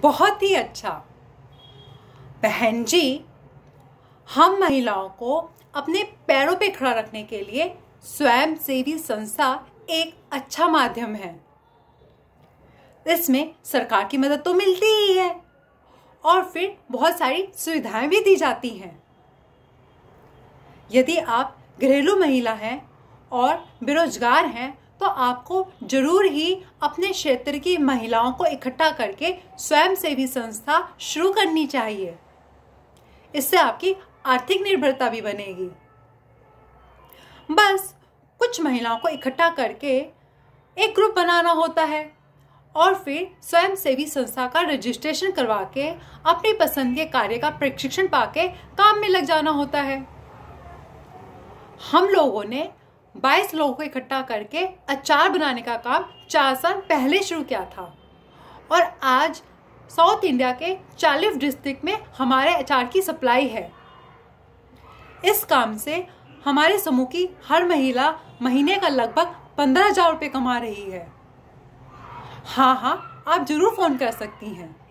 बहुत ही अच्छा बहन जी हम महिलाओं को अपने पैरों पे खड़ा रखने के लिए स्वयंसेवी संस्था एक अच्छा माध्यम है इसमें सरकार की मदद तो मिलती ही है और फिर बहुत सारी सुविधाएं भी दी जाती हैं यदि आप घरेलू महिला हैं और बेरोजगार हैं तो आपको जरूर ही अपने क्षेत्र की महिलाओं को इकट्ठा करके स्वयंसेवी संस्था शुरू करनी चाहिए इससे आपकी आर्थिक निर्भरता भी बनेगी बस कुछ महिलाओं को इकट्ठा करके एक ग्रुप बनाना होता है और फिर स्वयंसेवी संस्था का रजिस्ट्रेशन करवा के अपनी पसंद के कार्य का प्रशिक्षण पाके काम में लग जाना होता है हम लोगों ने 22 लोगों को इकट्ठा करके अचार बनाने का काम चार साल पहले शुरू किया था और आज साउथ इंडिया के चालीस डिस्ट्रिक्ट में हमारे अचार की सप्लाई है इस काम से हमारे समूह की हर महिला महीने का लगभग पंद्रह हजार रुपये कमा रही है हाँ हाँ आप जरूर फ़ोन कर सकती हैं